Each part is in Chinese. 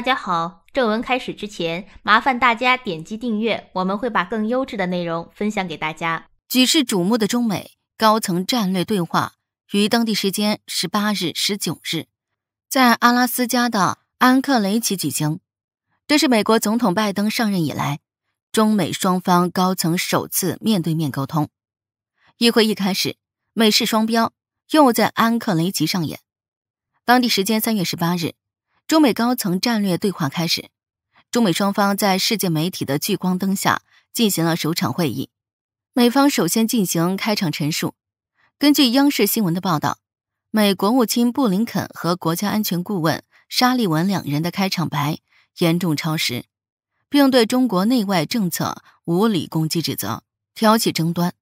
大家好，正文开始之前，麻烦大家点击订阅，我们会把更优质的内容分享给大家。举世瞩目的中美高层战略对话于当地时间十八日、十九日，在阿拉斯加的安克雷奇举行。这是美国总统拜登上任以来，中美双方高层首次面对面沟通。议会议开始，美式双标又在安克雷奇上演。当地时间三月十八日。中美高层战略对话开始，中美双方在世界媒体的聚光灯下进行了首场会议。美方首先进行开场陈述，根据央视新闻的报道，美国务卿布林肯和国家安全顾问沙利文两人的开场白严重超时，并对中国内外政策无理攻击指责，挑起争端。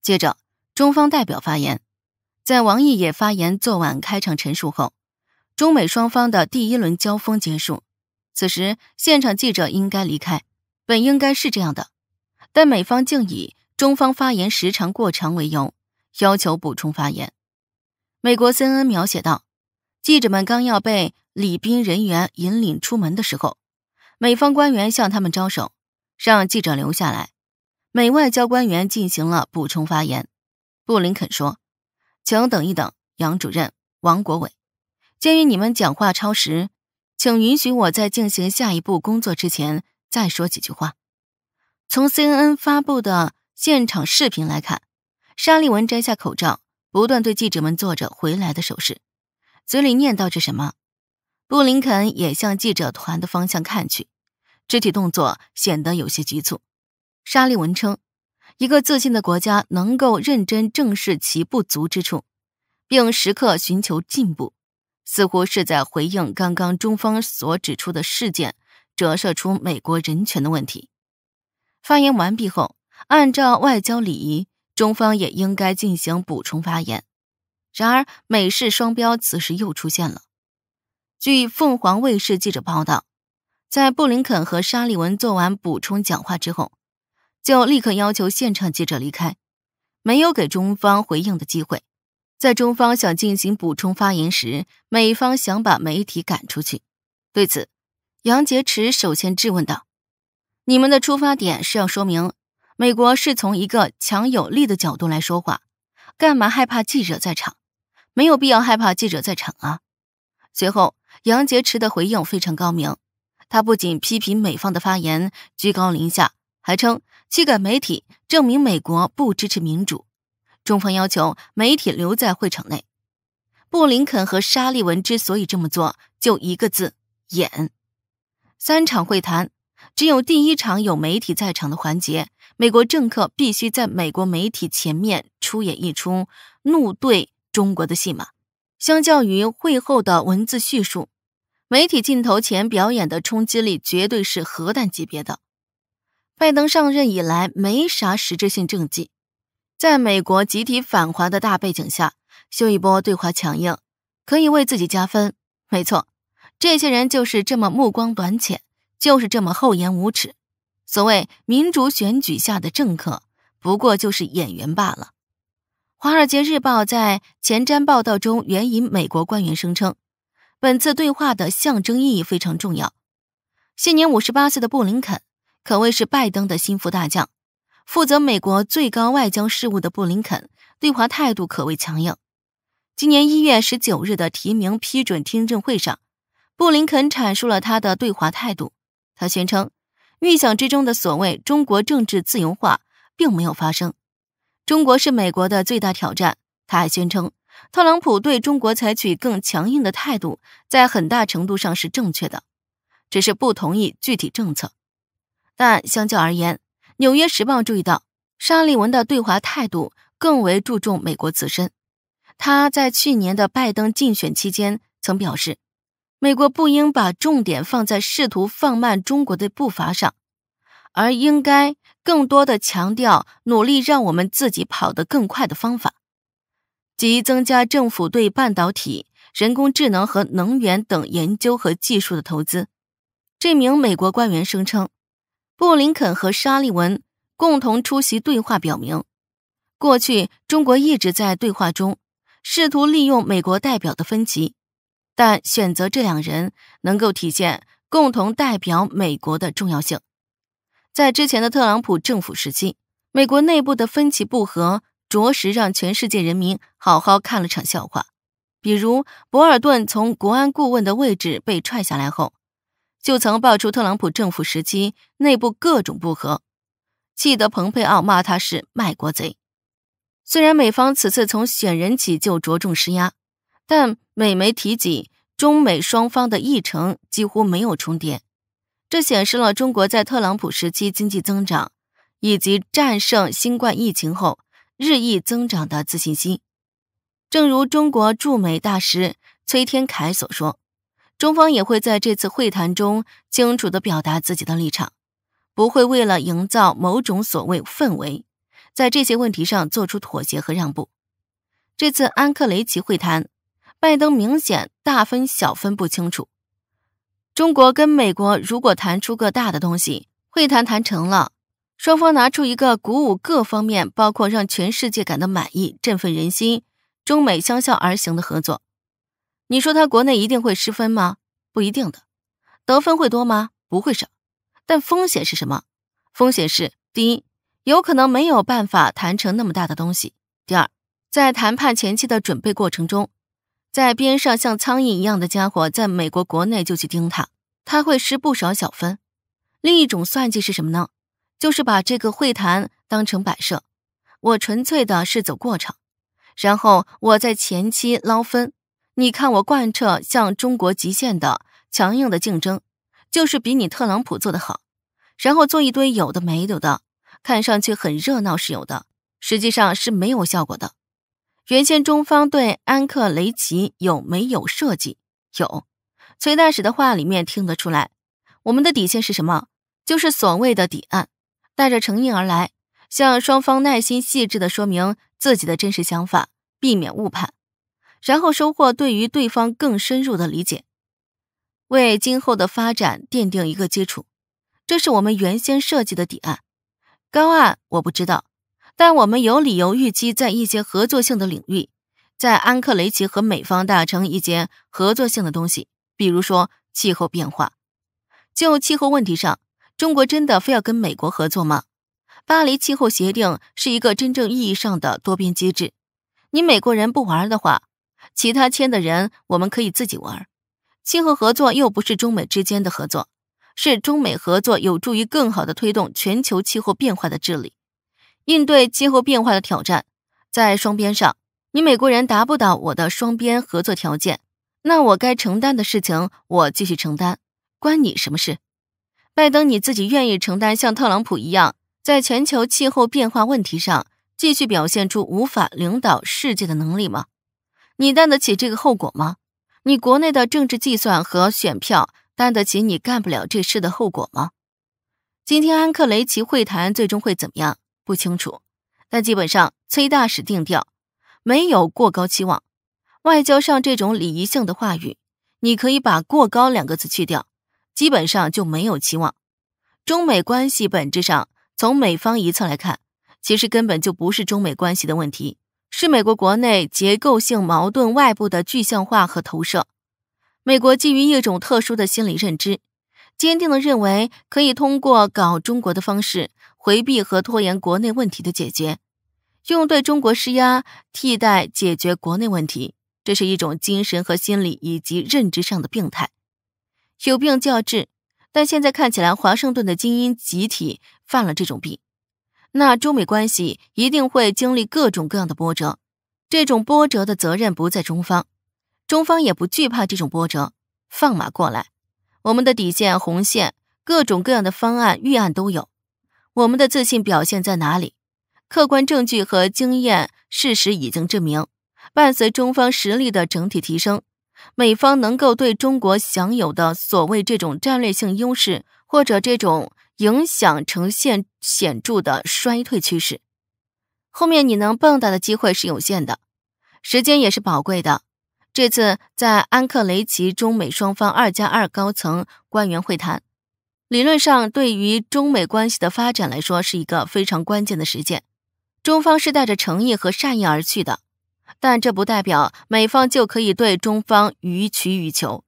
接着，中方代表发言，在王毅也发言做完开场陈述后。中美双方的第一轮交锋结束，此时现场记者应该离开，本应该是这样的，但美方竟以中方发言时长过长为由，要求补充发言。美国 CNN 描写道：“记者们刚要被礼宾人员引领出门的时候，美方官员向他们招手，让记者留下来。美外交官员进行了补充发言。布林肯说：“请等一等，杨主任，王国伟。”鉴于你们讲话超时，请允许我在进行下一步工作之前再说几句话。从 CNN 发布的现场视频来看，沙利文摘下口罩，不断对记者们做着回来的手势，嘴里念叨着什么。布林肯也向记者团的方向看去，肢体动作显得有些局促。沙利文称：“一个自信的国家能够认真正视其不足之处，并时刻寻求进步。”似乎是在回应刚刚中方所指出的事件，折射出美国人权的问题。发言完毕后，按照外交礼仪，中方也应该进行补充发言。然而，美式双标此时又出现了。据凤凰卫视记者报道，在布林肯和沙利文做完补充讲话之后，就立刻要求现场记者离开，没有给中方回应的机会。在中方想进行补充发言时，美方想把媒体赶出去。对此，杨洁篪首先质问道：“你们的出发点是要说明美国是从一个强有力的角度来说话，干嘛害怕记者在场？没有必要害怕记者在场啊！”随后，杨洁篪的回应非常高明，他不仅批评美方的发言居高临下，还称驱赶媒体证明美国不支持民主。中方要求媒体留在会场内。布林肯和沙利文之所以这么做，就一个字：演。三场会谈，只有第一场有媒体在场的环节，美国政客必须在美国媒体前面出演一出怒对中国的戏码。相较于会后的文字叙述，媒体镜头前表演的冲击力绝对是核弹级别的。拜登上任以来没啥实质性政绩。在美国集体反华的大背景下，秀一波对华强硬，可以为自己加分。没错，这些人就是这么目光短浅，就是这么厚颜无耻。所谓民主选举下的政客，不过就是演员罢了。《华尔街日报》在前瞻报道中援引美国官员声称，本次对话的象征意义非常重要。现年五十八岁的布林肯，可谓是拜登的心腹大将。负责美国最高外交事务的布林肯对华态度可谓强硬。今年一月十九日的提名批准听证会上，布林肯阐述了他的对华态度。他宣称，预想之中的所谓中国政治自由化并没有发生。中国是美国的最大挑战。他还宣称，特朗普对中国采取更强硬的态度，在很大程度上是正确的，只是不同意具体政策。但相较而言，《纽约时报》注意到，沙利文的对华态度更为注重美国自身。他在去年的拜登竞选期间曾表示，美国不应把重点放在试图放慢中国的步伐上，而应该更多的强调努力让我们自己跑得更快的方法，即增加政府对半导体、人工智能和能源等研究和技术的投资。这名美国官员声称。布林肯和沙利文共同出席对话，表明过去中国一直在对话中试图利用美国代表的分歧，但选择这两人能够体现共同代表美国的重要性。在之前的特朗普政府时期，美国内部的分歧不和，着实让全世界人民好好看了场笑话。比如博尔顿从国安顾问的位置被踹下来后。就曾爆出特朗普政府时期内部各种不和，气得蓬佩奥骂他是卖国贼。虽然美方此次从选人起就着重施压，但美媒提及中美双方的议程几乎没有重叠，这显示了中国在特朗普时期经济增长以及战胜新冠疫情后日益增长的自信心。正如中国驻美大使崔天凯所说。中方也会在这次会谈中清楚地表达自己的立场，不会为了营造某种所谓氛围，在这些问题上做出妥协和让步。这次安克雷奇会谈，拜登明显大分小分不清楚。中国跟美国如果谈出个大的东西，会谈谈成了，双方拿出一个鼓舞各方面，包括让全世界感到满意、振奋人心、中美相向而行的合作。你说他国内一定会失分吗？不一定的，得分会多吗？不会少，但风险是什么？风险是：第一，有可能没有办法谈成那么大的东西；第二，在谈判前期的准备过程中，在边上像苍蝇一样的家伙在美国国内就去盯他，他会失不少小分。另一种算计是什么呢？就是把这个会谈当成摆设，我纯粹的是走过场，然后我在前期捞分。你看，我贯彻向中国极限的强硬的竞争，就是比你特朗普做的好。然后做一堆有的没有的，看上去很热闹是有的，实际上是没有效果的。原先中方对安克雷奇有没有设计？有，崔大使的话里面听得出来。我们的底线是什么？就是所谓的底案，带着诚意而来，向双方耐心细致的说明自己的真实想法，避免误判。然后收获对于对方更深入的理解，为今后的发展奠定一个基础。这是我们原先设计的底案，高案我不知道，但我们有理由预期在一些合作性的领域，在安克雷奇和美方达成一些合作性的东西，比如说气候变化。就气候问题上，中国真的非要跟美国合作吗？巴黎气候协定是一个真正意义上的多边机制，你美国人不玩的话。其他签的人，我们可以自己玩。气候合作又不是中美之间的合作，是中美合作有助于更好的推动全球气候变化的治理，应对气候变化的挑战。在双边上，你美国人达不到我的双边合作条件，那我该承担的事情，我继续承担，关你什么事？拜登，你自己愿意承担像特朗普一样，在全球气候变化问题上继续表现出无法领导世界的能力吗？你担得起这个后果吗？你国内的政治计算和选票担得起你干不了这事的后果吗？今天安克雷奇会谈最终会怎么样？不清楚，但基本上崔大使定调，没有过高期望。外交上这种礼仪性的话语，你可以把“过高”两个字去掉，基本上就没有期望。中美关系本质上，从美方一侧来看，其实根本就不是中美关系的问题。是美国国内结构性矛盾外部的具象化和投射。美国基于一种特殊的心理认知，坚定地认为可以通过搞中国的方式回避和拖延国内问题的解决，用对中国施压替代解决国内问题，这是一种精神和心理以及认知上的病态。有病就要治，但现在看起来，华盛顿的精英集体犯了这种病。那中美关系一定会经历各种各样的波折，这种波折的责任不在中方，中方也不惧怕这种波折，放马过来，我们的底线红线、各种各样的方案预案都有，我们的自信表现在哪里？客观证据和经验事实已经证明，伴随中方实力的整体提升，美方能够对中国享有的所谓这种战略性优势或者这种。影响呈现显著的衰退趋势，后面你能蹦跶的机会是有限的，时间也是宝贵的。这次在安克雷奇，中美双方二加二高层官员会谈，理论上对于中美关系的发展来说是一个非常关键的时间。中方是带着诚意和善意而去的，但这不代表美方就可以对中方予取予求。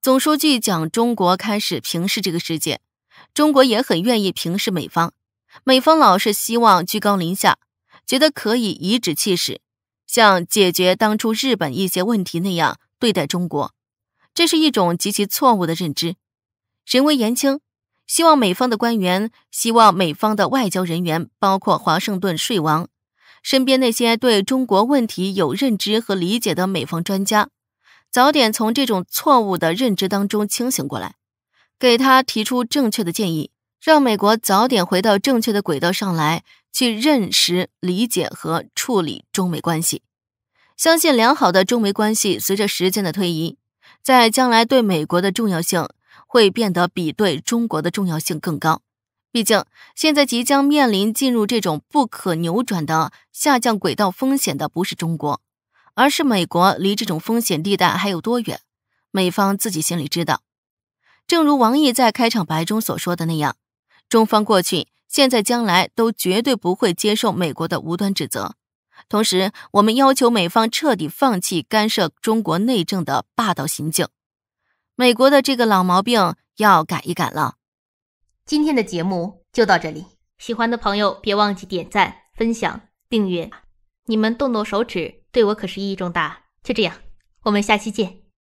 总书记讲，中国开始平视这个世界。中国也很愿意平视美方，美方老是希望居高临下，觉得可以颐指气使，像解决当初日本一些问题那样对待中国，这是一种极其错误的认知。人微言轻，希望美方的官员，希望美方的外交人员，包括华盛顿睡王身边那些对中国问题有认知和理解的美方专家，早点从这种错误的认知当中清醒过来。给他提出正确的建议，让美国早点回到正确的轨道上来，去认识、理解和处理中美关系。相信良好的中美关系，随着时间的推移，在将来对美国的重要性会变得比对中国的重要性更高。毕竟，现在即将面临进入这种不可扭转的下降轨道风险的，不是中国，而是美国。离这种风险地带还有多远，美方自己心里知道。正如王毅在开场白中所说的那样，中方过去、现在、将来都绝对不会接受美国的无端指责。同时，我们要求美方彻底放弃干涉中国内政的霸道行径。美国的这个老毛病要改一改了。今天的节目就到这里，喜欢的朋友别忘记点赞、分享、订阅。你们动动手指，对我可是意义重大。就这样，我们下期见。